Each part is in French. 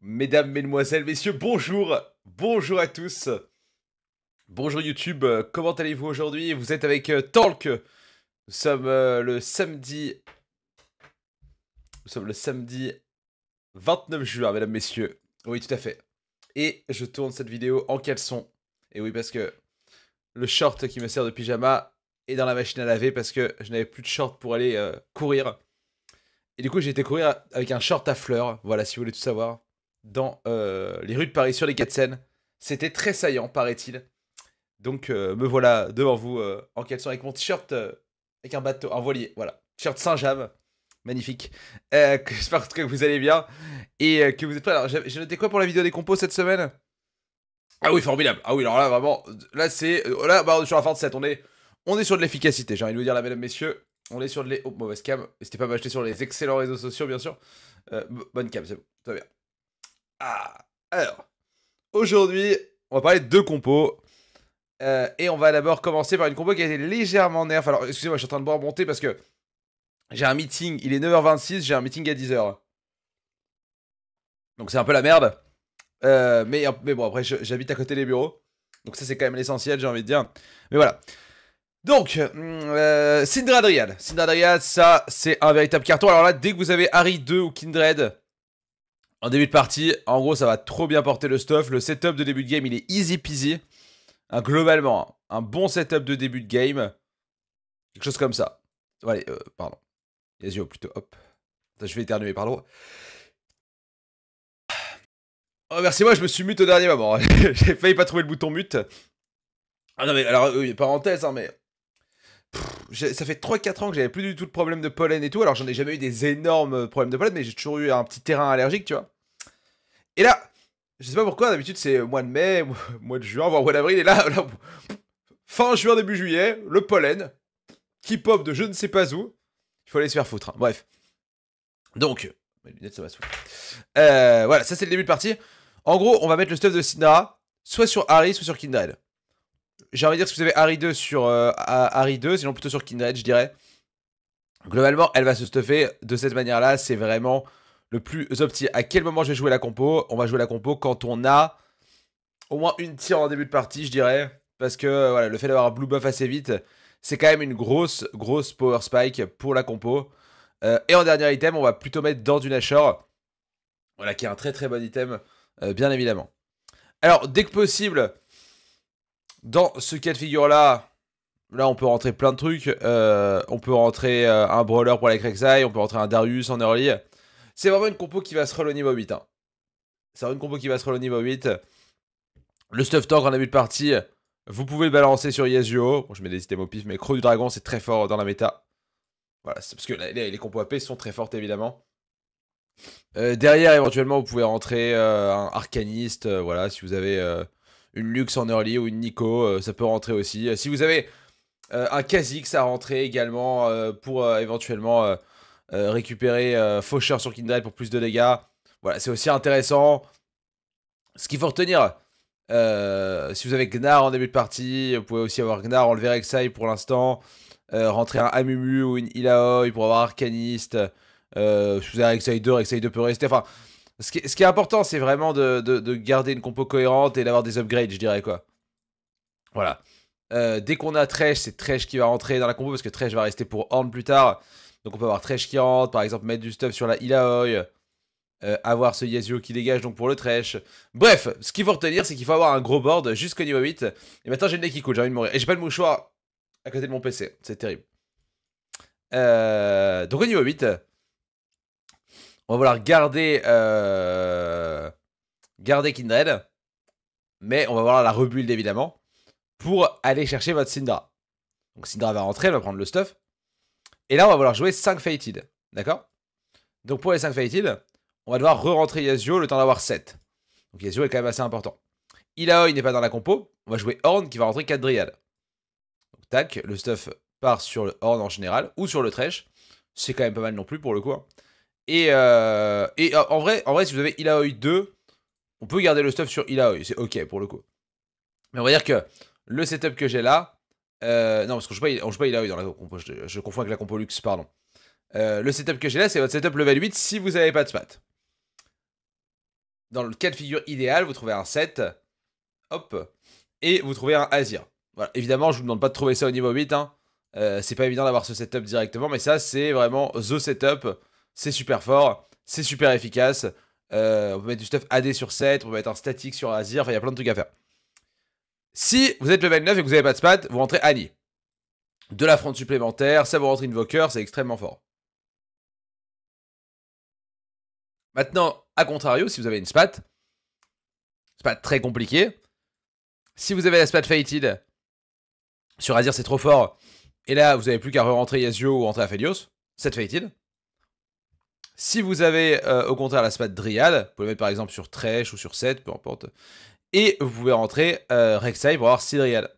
Mesdames, Mesdemoiselles, Messieurs, bonjour Bonjour à tous Bonjour YouTube, euh, comment allez-vous aujourd'hui Vous êtes avec euh, Talk Nous sommes euh, le samedi... Nous sommes le samedi 29 juin, mesdames, messieurs. Oui, tout à fait. Et je tourne cette vidéo en caleçon. Et oui, parce que le short qui me sert de pyjama est dans la machine à laver parce que je n'avais plus de short pour aller courir. Et du coup, j'ai été courir avec un short à fleurs. Voilà, si vous voulez tout savoir dans euh, les rues de Paris sur les quais de Seine. C'était très saillant, paraît-il. Donc euh, me voilà devant vous euh, en caleçon avec mon t-shirt avec un bateau, un voilier, voilà. T-shirt Saint-James, magnifique. J'espère que vous allez bien et que vous êtes prêts. Alors j'ai noté quoi pour la vidéo des compos cette semaine Ah oui, formidable. Ah oui, alors là vraiment, là c'est, là bah, sur la fin de cette, on est, on est sur de l'efficacité. J'ai envie de vous dire là, mesdames, messieurs, on est sur de les... Oh, mauvaise cam. C'était pas m'acheter sur les excellents réseaux sociaux, bien sûr. bonne cam, c'est bon. Très bien. Ah Alors, aujourd'hui, on va parler de deux compos. Euh, et on va d'abord commencer par une compo qui a été légèrement nerf. Alors, excusez-moi, je suis en train de boire monter parce que j'ai un meeting. Il est 9h26, j'ai un meeting à 10h. Donc, c'est un peu la merde. Euh, mais, mais bon, après, j'habite à côté des bureaux. Donc, ça, c'est quand même l'essentiel, j'ai envie de dire. Mais voilà. Donc, euh, Syndra ça, c'est un véritable carton. Alors là, dès que vous avez Harry 2 ou Kindred, en début de partie, en gros, ça va trop bien porter le stuff. Le setup de début de game, il est easy peasy. globalement, un bon setup de début de game. Quelque chose comme ça. Allez, euh, pardon. Les plutôt, hop. Je vais éternuer, pardon. Oh, merci, moi, je me suis mute au dernier moment. J'ai failli pas trouver le bouton mute. Ah non, mais alors, euh, parenthèse, hein, mais ça fait 3-4 ans que j'avais plus du tout de problème de pollen et tout. Alors j'en ai jamais eu des énormes euh, problèmes de pollen, mais j'ai toujours eu un petit terrain allergique, tu vois. Et là, je sais pas pourquoi, d'habitude c'est mois de mai, mois de juin, voire mois d'avril, et là, fin juin, début juillet, le pollen, qui pop de je ne sais pas où. Il faut aller se faire foutre, hein. bref. Donc, ça euh, voilà, ça c'est le début de partie. En gros, on va mettre le stuff de Sidnara soit sur Harry, soit sur Kindred. J'ai envie de dire, si vous avez Harry 2 sur euh, Harry 2, sinon plutôt sur Kindred, je dirais. Globalement, elle va se stuffer de cette manière-là. C'est vraiment le plus opti. À quel moment je vais jouer la compo On va jouer la compo quand on a au moins une tire en début de partie, je dirais. Parce que voilà, le fait d'avoir un blue buff assez vite, c'est quand même une grosse, grosse power spike pour la compo. Euh, et en dernier item, on va plutôt mettre dans du Nashor. Voilà, qui est un très très bon item, euh, bien évidemment. Alors, dès que possible, dans ce cas de figure-là, là on peut rentrer plein de trucs. Euh, on peut rentrer euh, un brawler pour la Rek'Sai, on peut rentrer un Darius en early. C'est vraiment une compo qui va se roll au niveau 8. Hein. C'est vraiment une compo qui va se roll au niveau 8. Le stuff tank en début de partie, vous pouvez le balancer sur Yasuo. Bon, je mets des items au pif, mais Creux du Dragon, c'est très fort dans la méta. Voilà, c'est parce que les, compos AP sont très fortes, évidemment. Euh, derrière, éventuellement, vous pouvez rentrer un arcaniste, voilà, si vous avez une Lux en early ou une Nico, euh, ça peut rentrer aussi. Euh, si vous avez euh, un Kha'Zix à rentrer également pour éventuellement récupérer Faucheur sur Kindred pour plus de dégâts, voilà, c'est aussi intéressant. Ce qu'il faut retenir, si vous avez Gnar en début de partie, vous pouvez aussi avoir Gnar, enlever Rek'Sai pour l'instant, rentrer un Amumu ou une Ilaoi pour avoir Arcaniste. si vous avez Rek'Sai 2, Rek'Sai 2 peut rester. Enfin, ce qui, est important, c'est vraiment de, garder une compo cohérente et d'avoir des upgrades, je dirais, quoi. Voilà. Euh, dès qu'on a Tresh, c'est Tresh qui va rentrer dans la compo parce que Tresh va rester pour Horn plus tard. Donc on peut avoir Tresh qui rentre, par exemple mettre du stuff sur la Ilaoi, euh, avoir ce Yasuo qui dégage donc pour le Tresh. Bref, ce qu'il faut retenir, c'est qu'il faut avoir un gros board jusqu'au niveau 8. Et maintenant j'ai le nez qui coule, j'ai envie de mourir. Et j'ai pas le mouchoir à côté de mon PC, c'est terrible. Euh, donc au niveau 8, on va vouloir garder, euh, garder Kindred. Mais on va vouloir la rebuild évidemment. Pour aller chercher votre Syndra. Donc Syndra va rentrer, elle va prendre le stuff. Et là on va vouloir jouer 5 Fated. D'accord Donc pour les 5 Fated, on va devoir re-rentrer Yasuo le temps d'avoir 7. Donc Yasuo est quand même assez important. il n'est pas dans la compo. On va jouer Horn qui va rentrer 4 Donc tac, le stuff part sur le Horn en général ou sur le Thresh. C'est quand même pas mal non plus pour le coup. Hein. Euh, et, en, vrai, en vrai, si vous avez Ilaoi 2, on peut garder le stuff sur Ilaoi, c'est ok pour le coup. Mais on va dire que le setup que j'ai là, euh, non parce qu'on joue pas, joue pas Ilaoi dans la compo, je, confonds avec la compo luxe, pardon. Euh, le setup que j'ai là, c'est votre setup level 8 si vous n'avez pas de spat. Dans le cas de figure idéal, vous trouvez un set, hop, et vous trouvez un Azir. Voilà, évidemment, je vous demande pas de trouver ça au niveau 8, hein. c'est pas évident d'avoir ce setup directement, mais ça, c'est vraiment the setup c'est super fort, c'est super efficace. Euh, on peut mettre du stuff AD sur 7, on peut mettre un statique sur Azir, enfin il y a plein de trucs à faire. Si vous êtes level 9 et que vous n'avez pas de spat, vous rentrez Annie. De la fronte supplémentaire, ça vous rentre Invoker, c'est extrêmement fort. Maintenant, à contrario, si vous avez une spat, c'est pas très compliqué. Si vous avez la spat Fated, sur Azir c'est trop fort, et là vous n'avez plus qu'à re-rentrer Yasuo ou rentrer Aphelios, cette Fated, si vous avez euh, au contraire la spat Dryad, vous pouvez le mettre par exemple sur Trèche ou sur 7, peu importe. Et vous pouvez rentrer euh, Rek'Sai pour avoir 6 Dryad.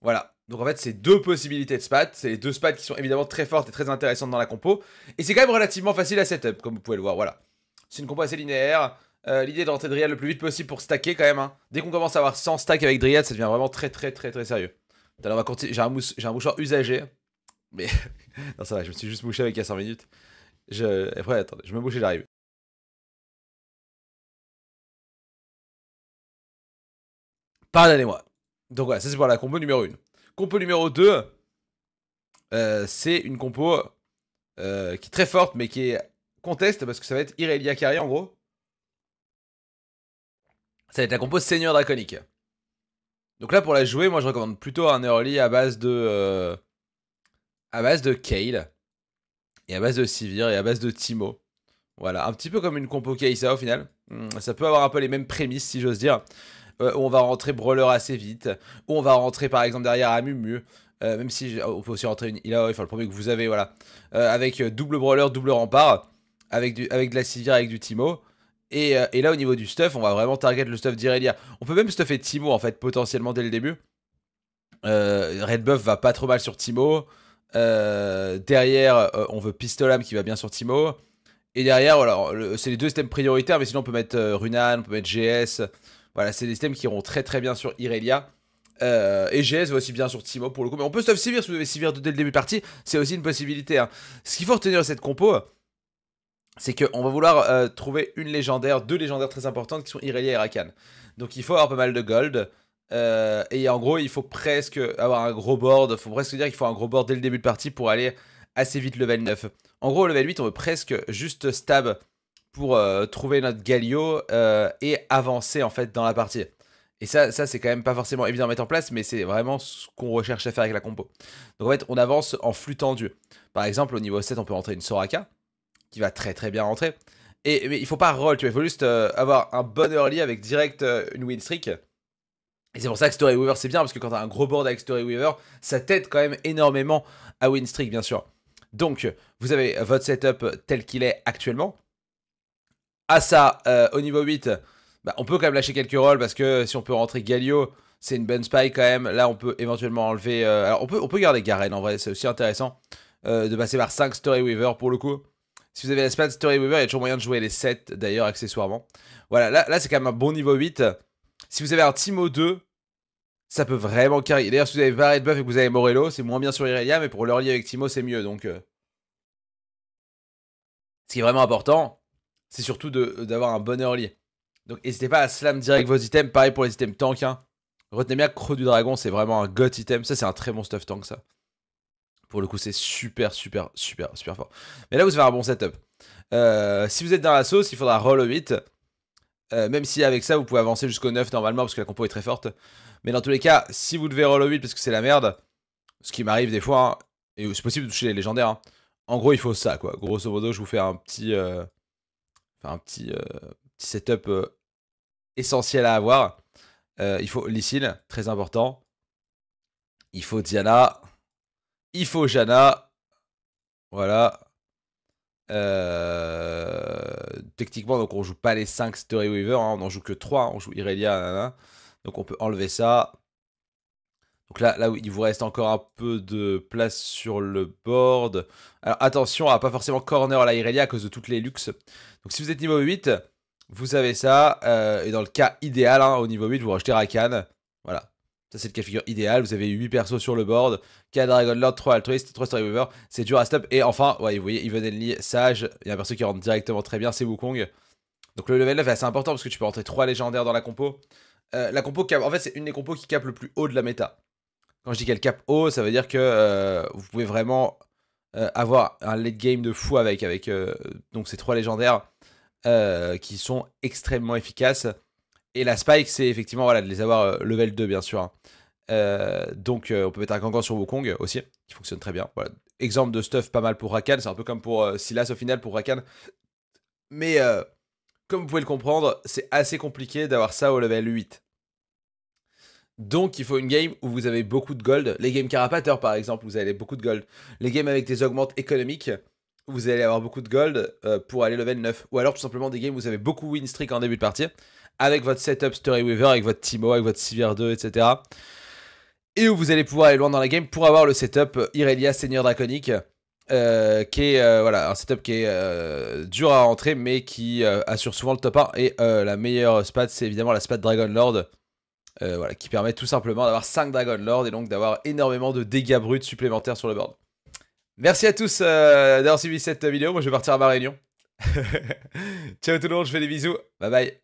Voilà. Donc en fait, c'est deux possibilités de spat. C'est les deux spats qui sont évidemment très fortes et très intéressantes dans la compo. Et c'est quand même relativement facile à setup, comme vous pouvez le voir. Voilà. C'est une compo assez linéaire. Euh, l'idée de rentrer Dryad le plus vite possible pour stacker quand même. Hein. Dès qu'on commence à avoir 100 stacks avec Dryad, ça devient vraiment très très très très sérieux. J'ai un, J'ai un mouchoir usagé. Mais non, ça va, je me suis juste mouché avec il y a 100 minutes. Je... Après, attendez, je me bouge, et j'arrive. Pardonnez-moi. Donc voilà, ça c'est pour la compo numéro 1. Compo numéro 2, euh, c'est une compo euh, qui est très forte, mais qui est conteste parce que ça va être Irelia Carrier en gros. Ça va être la compo Seigneur Draconique. Donc là, pour la jouer, moi je recommande plutôt un early à base de. Euh, à base de Kale et à base de Sivir et à base de Timo. Voilà, un petit peu comme une compo Kaisa au final. Hmm, ça peut avoir un peu les mêmes prémices si j'ose dire. Euh, on va rentrer Brawler assez vite, on va rentrer par exemple derrière Amumu, euh, même si on peut aussi rentrer une Il enfin le premier que vous avez, voilà. Euh, avec double Brawler, double Rempart, avec, avec de la Sivir, avec du Timo. Et, et, là au niveau du stuff, on va vraiment target le stuff d'Irelia. On peut même stuffer Timo en fait potentiellement dès le début. Red buff va pas trop mal sur Timo. Euh, derrière, euh, on veut Pistolam qui va bien sur Timo. Et derrière, alors, c'est les deux systèmes prioritaires, mais sinon on peut mettre euh, Runan, on peut mettre GS. Voilà, c'est des systèmes qui iront très très bien sur Irelia. et GS va aussi bien sur Timo pour le coup. Mais on peut stuff Sivir si vous devez Sivir dès le début de partie, c'est aussi une possibilité. Hein. Ce qu'il faut retenir de cette compo, c'est qu'on va vouloir trouver une légendaire, deux légendaires très importantes qui sont Irelia et Rakan. Donc il faut avoir pas mal de gold. Euh, et en gros, il faut presque avoir un gros board. Il faut presque dire qu'il faut un gros board dès le début de partie pour aller assez vite level 9. En gros, level 8, on veut presque juste stab pour euh, trouver notre Galio euh, et avancer en fait dans la partie. Et ça, ça c'est quand même pas forcément évident à mettre en place, mais c'est vraiment ce qu'on recherche à faire avec la compo. Donc en fait, on avance en flux tendu. Par exemple, au niveau 7, on peut rentrer une Soraka, qui va très très bien rentrer. Et mais il faut pas roll, tu vois, il faut juste avoir un bon early avec direct une win streak. Et c'est pour ça que Story Weaver c'est bien, parce que quand t'as un gros board avec Story Weaver, ça t'aide quand même énormément à Winstreak, bien sûr. Donc, vous avez votre setup tel qu'il est actuellement. À ça, euh, au niveau 8, bah, on peut quand même lâcher quelques rolls, parce que si on peut rentrer Galio, c'est une bonne spy quand même. Là, on peut éventuellement enlever... Euh, alors, on peut, on peut garder Garen, en vrai, c'est aussi intéressant euh, de passer par 5 Story Weaver pour le coup. Si vous avez la Story Weaver, il y a toujours moyen de jouer les 7, d'ailleurs, accessoirement. Voilà, là, là c'est quand même un bon niveau 8. Si vous avez un Timo 2, ça peut vraiment carrer. D'ailleurs, si vous avez Barret Buff et que vous avez Morello, c'est moins bien sur Irelia, mais pour le relier avec Timo, c'est mieux. Donc, euh, ce qui est vraiment important, c'est surtout euh, d'avoir un bon early. Donc, n'hésitez pas à slam direct vos items. Pareil pour les items tank. Hein. Retenez bien que Creux du Dragon, c'est vraiment un god item. Ça, c'est un très bon stuff tank, ça. Pour le coup, c'est super, super, super, super fort. Mais là, vous avez un bon setup. Euh, si vous êtes dans la sauce, il faudra roll 8. Euh, même si avec ça, vous pouvez avancer jusqu'au 9 normalement, parce que la compo est très forte. Mais dans tous les cas, si vous devez roll au 8 parce que c'est la merde, ce qui m'arrive des fois, hein, et c'est possible de toucher les légendaires, hein, en gros, il faut ça, quoi. Grosso modo, je vous fais un petit, euh, un petit, euh, setup essentiel à avoir. il faut Lysine, très important. Il faut Diana. Il faut Jana. Voilà. Euh, techniquement, donc on joue pas les 5 Story Weaver, hein, on en joue que 3, on joue Irelia, donc on peut enlever ça. Donc là, là, il vous reste encore un peu de place sur le board. Alors attention à pas forcément corner à la Irelia à cause de toutes les luxes. Donc si vous êtes niveau 8, vous avez ça. Euh, et dans le cas idéal, hein, au niveau 8, vous rejetez Rakan. Voilà. Ça, c'est le cas de figure idéal. Vous avez 8 persos sur le board, 4 Dragon Lord, 3 Altruist, 3 Story Weaver. C'est dur à stop. Et enfin, ouais, vous voyez, Even Enly, Sage. Il y a un perso qui rentre directement très bien, c'est Wukong. Donc le level 9 est assez important parce que tu peux rentrer 3 légendaires dans la compo. Euh, la compo en fait, c'est une des compos qui cap le plus haut de la méta. Quand je dis qu'elle cap haut, ça veut dire que euh, vous pouvez vraiment euh, avoir un late game de fou avec, ces 3 légendaires qui sont extrêmement efficaces. Et la spike, c'est effectivement voilà, de les avoir euh, level 2, bien sûr. Hein. Euh, donc, euh, on peut mettre un Kangan sur Wukong aussi, qui fonctionne très bien. Exemple de stuff pas mal pour Rakan. C'est un peu comme pour Silas au final pour Rakan. Mais comme vous pouvez le comprendre, c'est assez compliqué d'avoir ça au level 8. Donc, il faut une game où vous avez beaucoup de gold. Les games Carapater, par exemple, vous avez beaucoup de gold. Les games avec des augmentes économiques, vous allez avoir beaucoup de gold euh, pour aller level 9. Ou alors tout simplement des games où vous avez beaucoup win streak en début de partie, avec votre setup Story Weaver, avec votre Timo, avec votre Sivir 2, etc. Et où vous allez pouvoir aller loin dans la game pour avoir le setup Irelia Seigneur Draconique, euh, qui est euh, voilà, un setup qui est dur à rentrer, mais qui assure souvent le top 1. Et la meilleure spat, c'est évidemment la spat Dragon Lord. voilà, qui permet tout simplement d'avoir 5 Dragon Lord et donc d'avoir énormément de dégâts bruts supplémentaires sur le board. Merci à tous euh, d'avoir suivi cette vidéo. Moi, je vais partir à ma réunion. Ciao tout le monde, je fais des bisous. Bye bye.